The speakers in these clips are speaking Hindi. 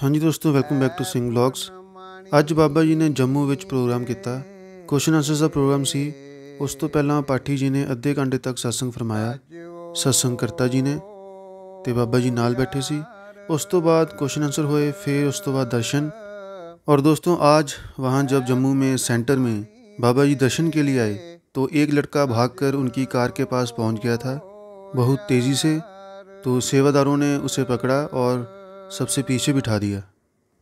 हाँ जी दोस्तों welcome back to Singh blogs अज बाबा जी ने जम्मू में प्रोग्राम किया क्वेश्चन आंसर का प्रोग्राम से उस तो पहला पाठी जी ने अद्धे घंटे तक सत्संग फरमाया सत्संग करता जी ने ते बाबा जी नाल बैठे से उस तो बाद क्वेश्चन आंसर होए फिर उस तो बाद दर्शन और दोस्तों आज वहाँ जब जम्मू में सेंटर में बाबा जी दर्शन के लिए आए तो एक लड़का भाग कर उनकी कार के पास पहुँच गया था बहुत तेज़ी से तो सेवादारों ने उसे पकड़ा और सबसे पीछे बिठा दिया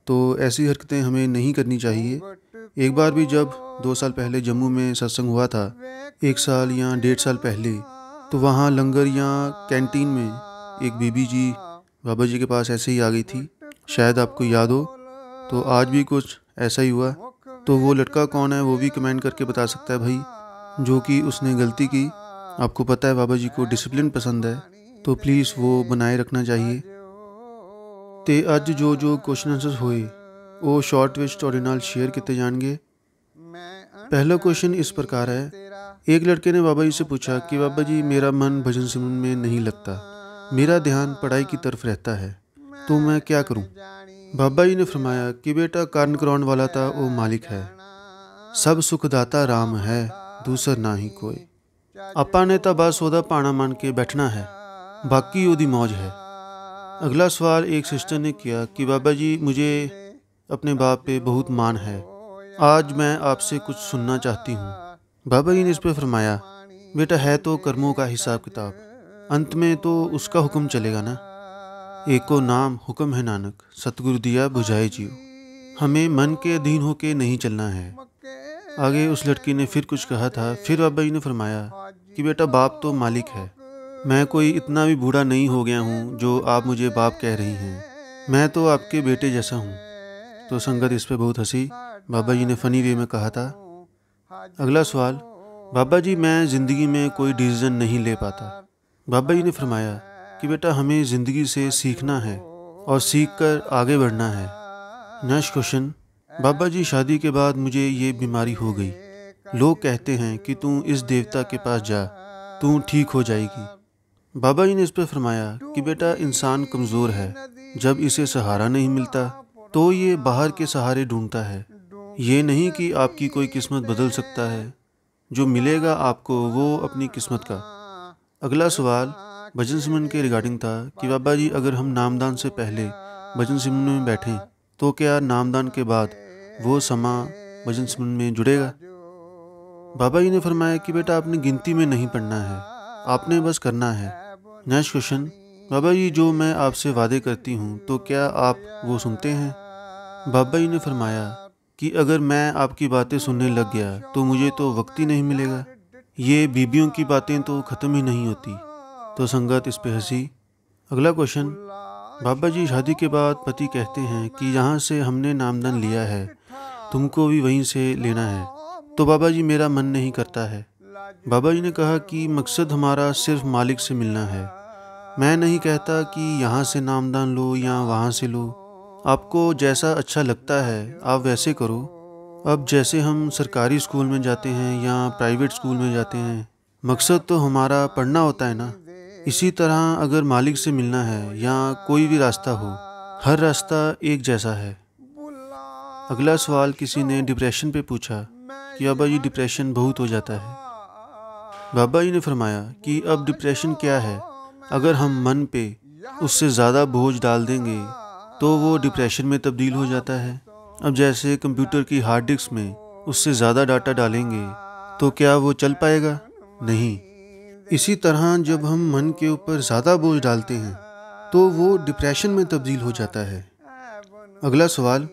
तो ऐसी हरकतें हमें नहीं करनी चाहिए एक बार भी जब दो साल पहले जम्मू में सत्संग हुआ था एक साल या डेढ़ साल पहले तो वहाँ लंगर या कैंटीन में एक बीबी जी बाबा जी के पास ऐसे ही आ गई थी शायद आपको याद हो तो आज भी कुछ ऐसा ही हुआ तो वो लड़का कौन है वो भी कमेंट करके बता सकता है भाई जो कि उसने गलती की आपको पता है बाबा जी को डिसिप्लिन पसंद है तो प्लीज़ वो बनाए रखना चाहिए तो अज जो जो क्वेश्चन आंसर हुए ਉਹ शॉर्ट ਵਿੱਚ ਤੁਹਾਡੇ ਨਾਲ ਸ਼ੇਅਰ ਕੀਤੇ ਜਾਣਗੇ पहला क्वेश्चन इस प्रकार है एक लड़के ने बाबा जी से पूछा कि बाबा जी मेरा मन भजन सुमन में नहीं लगता मेरा ध्यान पढ़ाई की तरफ रहता है तो मैं क्या करूं? बाबा जी ने फरमाया कि बेटा कारण कराने वाला था वो मालिक है सब सुखदाता राम है दूसरा ना ही कोई आपा ने तो बस ओदा पाना मान के बैठना है बाकी ओदी मौज है अगला सवाल एक सिस्टर ने किया कि बाबा जी मुझे अपने बाप पे बहुत मान है आज मैं आपसे कुछ सुनना चाहती हूँ बाबा जी ने इस पर फरमाया बेटा है तो कर्मों का हिसाब किताब अंत में तो उसका हुक्म चलेगा ना एको नाम हुक्म है नानक सतगुरु दिया बुझाए जियो हमें मन के अधीन होके नहीं चलना है आगे उस लड़की ने फिर कुछ कहा था फिर बाबा जी ने फरमाया कि बेटा बाप तो मालिक है मैं कोई इतना भी बूढ़ा नहीं हो गया हूँ जो आप मुझे बाप कह रही हैं मैं तो आपके बेटे जैसा हूँ तो संगत इस पर बहुत हंसी बाबा जी ने फ़नी वे में कहा था अगला सवाल बाबा जी मैं ज़िंदगी में कोई डिसीज़न नहीं ले पाता बाबा जी ने फरमाया कि बेटा हमें ज़िंदगी से सीखना है और सीख कर आगे बढ़ना है नेक्स्ट क्वेश्चन बाबा जी शादी के बाद मुझे ये बीमारी हो गई लोग कहते हैं कि तू इस देवता के पास जा तू ठीक हो जाएगी बाबा जी ने इस पर फरमाया कि बेटा इंसान कमज़ोर है जब इसे सहारा नहीं मिलता तो ये बाहर के सहारे ढूंढता है ये नहीं कि आपकी कोई किस्मत बदल सकता है जो मिलेगा आपको वो अपनी किस्मत का अगला सवाल भजन सिमन के रिगार्डिंग था कि बाबा जी अगर हम नामदान से पहले भजन सिमन में बैठें तो क्या नामदान के बाद वो समा भजन सिमन में जुड़ेगा बाबा जी ने फरमाया कि बेटा आपने गिनती में नहीं पढ़ना है आपने बस करना है नेक्स्ट क्वेश्चन बाबा जी जो मैं आपसे वादे करती हूँ तो क्या आप वो सुनते हैं बाबा जी ने फरमाया कि अगर मैं आपकी बातें सुनने लग गया तो मुझे तो वक्त ही नहीं मिलेगा ये बीबियों की बातें तो ख़त्म ही नहीं होती तो संगत इस पर हंसी अगला क्वेश्चन बाबा जी शादी के बाद पति कहते हैं कि यहाँ से हमने नामदन लिया है तुमको भी वहीं से लेना है तो बाबा जी मेरा मन नहीं करता है बाबा जी ने कहा कि मकसद हमारा सिर्फ मालिक से मिलना है मैं नहीं कहता कि यहाँ से नामदान लो या वहाँ से लो आपको जैसा अच्छा लगता है आप वैसे करो अब जैसे हम सरकारी स्कूल में जाते हैं या प्राइवेट स्कूल में जाते हैं मकसद तो हमारा पढ़ना होता है ना इसी तरह अगर मालिक से मिलना है या कोई भी रास्ता हो हर रास्ता एक जैसा है अगला सवाल किसी ने डिप्रेशन पे पूछा कि अब ये डिप्रेशन बहुत हो जाता है बाबा जी ने फरमाया कि अब डिप्रेशन क्या है अगर हम मन पे उससे ज़्यादा बोझ डाल देंगे तो वो डिप्रेशन में तब्दील हो जाता है अब जैसे कंप्यूटर की हार्ड डिस्क में उससे ज़्यादा डाटा डालेंगे तो क्या वो चल पाएगा नहीं इसी तरह जब हम मन के ऊपर ज़्यादा बोझ डालते हैं तो वो डिप्रेशन में तब्दील हो जाता है अगला सवाल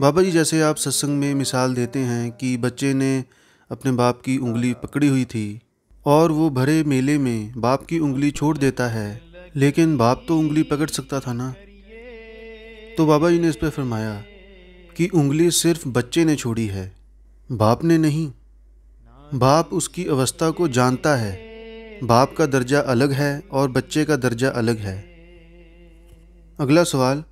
बाबा जी जैसे आप सत्संग में मिसाल देते हैं कि बच्चे ने अपने बाप की उंगली पकड़ी हुई थी और वो भरे मेले में बाप की उंगली छोड़ देता है लेकिन बाप तो उंगली पकड़ सकता था ना तो बाबा जी ने इस पर फरमाया कि उंगली सिर्फ बच्चे ने छोड़ी है बाप ने नहीं बाप उसकी अवस्था को जानता है बाप का दर्जा अलग है और बच्चे का दर्जा अलग है अगला सवाल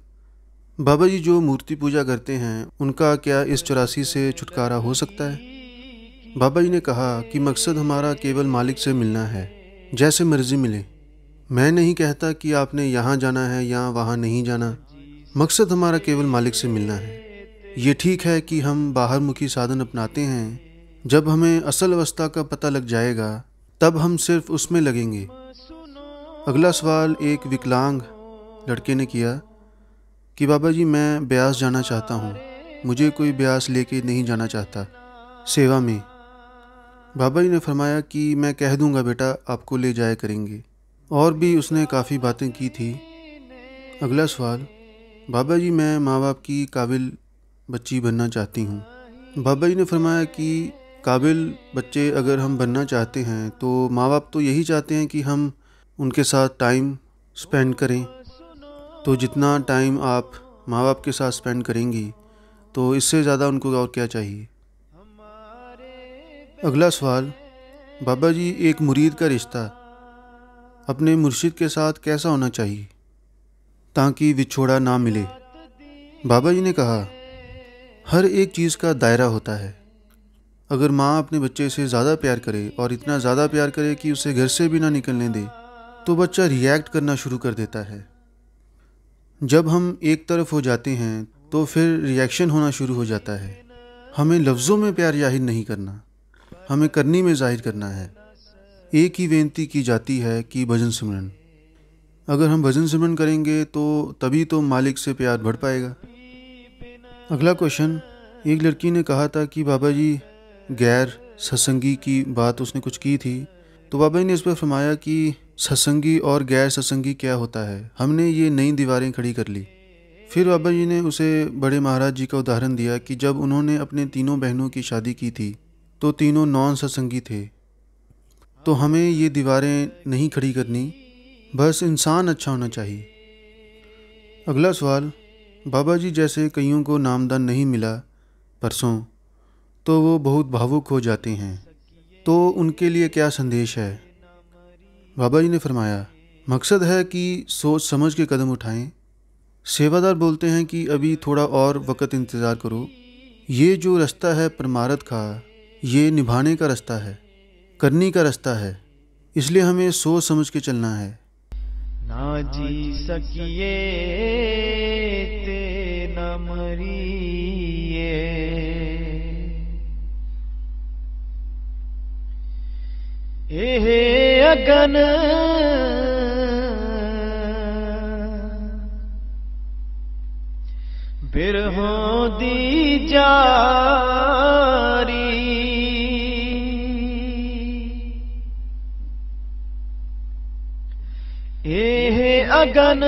बाबा जी जो मूर्ति पूजा करते हैं उनका क्या इस चौरासी से छुटकारा हो सकता है बाबा जी ने कहा कि मकसद हमारा केवल मालिक से मिलना है जैसे मर्जी मिले मैं नहीं कहता कि आपने यहाँ जाना है या वहाँ नहीं जाना मकसद हमारा केवल मालिक से मिलना है ये ठीक है कि हम बाहर मुखी साधन अपनाते हैं जब हमें असल अवस्था का पता लग जाएगा तब हम सिर्फ उसमें लगेंगे अगला सवाल एक विकलांग लड़के ने किया कि बाबा जी मैं ब्यास जाना चाहता हूँ मुझे कोई ब्यास लेके नहीं जाना चाहता सेवा में बाबा जी ने फरमाया कि मैं कह दूंगा बेटा आपको ले जाया करेंगे और भी उसने काफ़ी बातें की थी अगला सवाल बाबा जी मैं माँ बाप की काबिल बच्ची बनना चाहती हूँ बाबा जी ने फरमाया कि काबिल बच्चे अगर हम बनना चाहते हैं तो माँ बाप तो यही चाहते हैं कि हम उनके साथ टाइम स्पेंड करें तो जितना टाइम आप माँ बाप के साथ स्पेंड करेंगी तो इससे ज़्यादा उनको और क्या चाहिए अगला सवाल बाबा जी एक मुरीद का रिश्ता अपने मुर्शिद के साथ कैसा होना चाहिए ताकि विछोड़ा ना मिले बाबा जी ने कहा हर एक चीज़ का दायरा होता है अगर माँ अपने बच्चे से ज़्यादा प्यार करे और इतना ज़्यादा प्यार करे कि उसे घर से भी ना निकलने दे तो बच्चा रिएक्ट करना शुरू कर देता है जब हम एक तरफ हो जाते हैं तो फिर रिएक्शन होना शुरू हो जाता है हमें लफ्ज़ों में प्यार जाहिर नहीं करना हमें करनी में जाहिर करना है एक ही बेनती की जाती है कि भजन सिमरन अगर हम भजन सिमरन करेंगे तो तभी तो मालिक से प्यार बढ़ पाएगा अगला क्वेश्चन एक लड़की ने कहा था कि बाबा जी गैर सत्संगी की बात उसने कुछ की थी तो बाबा जी ने इस पर फरमाया कि सत्संगी और गैर सत्संगी क्या होता है हमने ये नई दीवारें खड़ी कर ली फिर बाबा जी ने उसे बड़े महाराज जी का उदाहरण दिया कि जब उन्होंने अपने तीनों बहनों की शादी की थी तो तीनों नॉन सत्संगी थे तो हमें ये दीवारें नहीं खड़ी करनी बस इंसान अच्छा होना चाहिए अगला सवाल बाबा जी जैसे कईयों को नामदान नहीं मिला परसों तो वो बहुत भावुक हो जाते हैं तो उनके लिए क्या संदेश है बाबा जी ने फरमाया मकसद है कि सोच समझ के कदम उठाएं सेवादार बोलते हैं कि अभी थोड़ा और वक़्त इंतज़ार करो ये जो रास्ता है परमारत का ये निभाने का रास्ता है करने का रास्ता है इसलिए हमें सोच समझ के चलना है ना जी सकिए ते न मरिए एहे अगन बिरहो दी जा ये है अगन